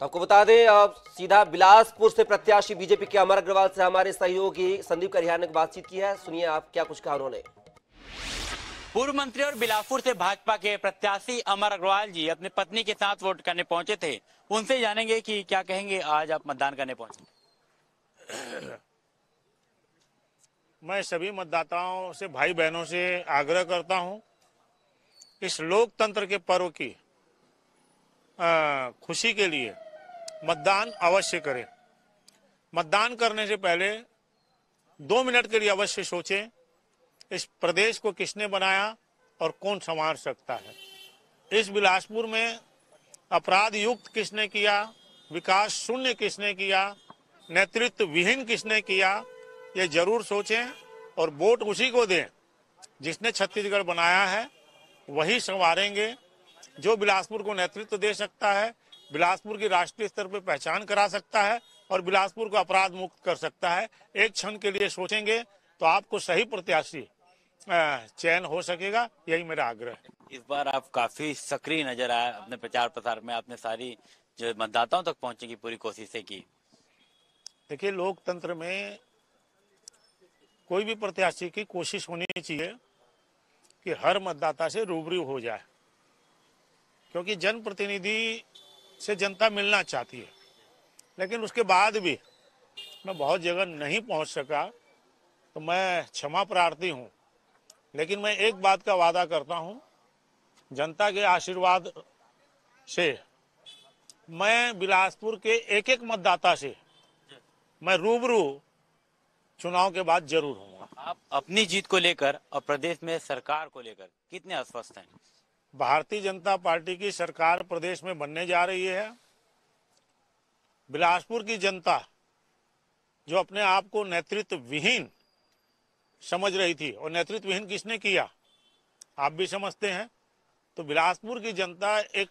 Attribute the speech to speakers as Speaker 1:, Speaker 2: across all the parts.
Speaker 1: तो आपको बता दें आप सीधा बिलासपुर से प्रत्याशी बीजेपी के अमर अग्रवाल से हमारे सहयोगी संदीप करिहार ने बातचीत की है सुनिए आप क्या कुछ कहा उन्होंने
Speaker 2: पूर्व मंत्री और बिलासपुर से भाजपा के प्रत्याशी अमर अग्रवाल जी अपनी पत्नी के साथ वोट करने पहुंचे थे उनसे
Speaker 3: जानेंगे कि क्या कहेंगे आज आप मतदान करने पहुंचे मैं सभी मतदाताओं से भाई बहनों से आग्रह करता हूं इस लोकतंत्र के पर्व की खुशी के लिए मतदान अवश्य करें मतदान करने से पहले दो मिनट के लिए अवश्य सोचें इस प्रदेश को किसने बनाया और कौन संवार सकता है इस बिलासपुर में अपराध युक्त किसने किया विकास शून्य किसने किया नेतृत्व विहीन किसने किया ये जरूर सोचें और वोट उसी को दें जिसने छत्तीसगढ़ बनाया है वही संवारेंगे जो बिलासपुर को नेतृत्व दे सकता है बिलासपुर की राष्ट्रीय स्तर पर पहचान करा सकता है और बिलासपुर को अपराध मुक्त कर सकता है एक क्षण के लिए सोचेंगे तो आपको सही प्रत्याशी चयन हो सकेगा यही मेरा आग्रह है
Speaker 2: इस बार आप काफी सक्रिय नजर आए अपने प्रचार प्रसार में आपने सारी जो मतदाताओं तक पहुंचने की पूरी कोशिशें की
Speaker 3: देखिए लोकतंत्र में कोई भी प्रत्याशी की कोशिश होनी चाहिए कि हर मतदाता से रूबरू हो जाए क्योंकि जनप्रतिनिधि से जनता मिलना चाहती है लेकिन उसके बाद भी मैं बहुत जगह नहीं पहुंच सका तो मैं क्षमा प्रार्थी हूं लेकिन मैं एक बात का वादा करता हूं जनता के आशीर्वाद से मैं बिलासपुर के एक एक मतदाता से मैं रूबरू चुनाव के बाद जरूर हूँ आप अपनी जीत को लेकर और प्रदेश में सरकार को लेकर कितने अस्वस्थ हैं भारतीय जनता पार्टी की सरकार प्रदेश में बनने जा रही है बिलासपुर की जनता जो अपने आप को नेतृत्व विहीन समझ रही थी और नेतृत्व विहीन किसने किया आप भी समझते हैं तो बिलासपुर की जनता एक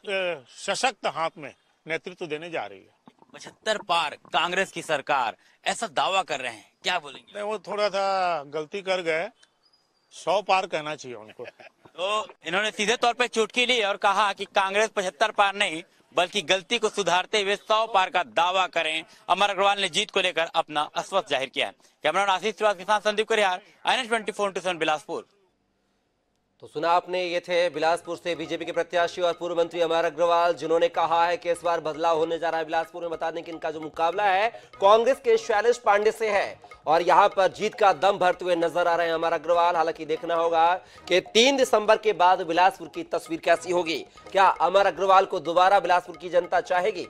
Speaker 3: सशक्त हाथ में नेतृत्व देने जा रही है
Speaker 2: पचहत्तर पार कांग्रेस की सरकार ऐसा दावा कर रहे हैं क्या बोलेंगे
Speaker 3: वो थोड़ा सा गलती कर गए सौ पार कहना चाहिए उनको
Speaker 2: तो इन्होंने सीधे तौर पर चुटकी ली और कहा कि कांग्रेस पचहत्तर पार नहीं बल्कि गलती को सुधारते हुए सौ पार का दावा करें अमर अग्रवाल ने जीत को लेकर अपना अस्वस्थ जाहिर किया है कैमरा आशीष के साथ Sandeep Kariyar I N twenty four two seven Bilaspur
Speaker 1: तो सुना आपने ये थे बिलासपुर से बीजेपी के प्रत्याशी और पूर्व मंत्री अमर अग्रवाल जिन्होंने कहा है कि इस बार बदलाव होने जा रहा है बिलासपुर में बता दें कि इनका जो मुकाबला है कांग्रेस के शैलेश पांडे से है और यहां पर जीत का दम भरते हुए नजर आ रहे हैं अमर अग्रवाल हालांकि देखना होगा कि तीन दिसंबर के बाद बिलासपुर की तस्वीर कैसी होगी क्या अमर अग्रवाल को दोबारा बिलासपुर की जनता चाहेगी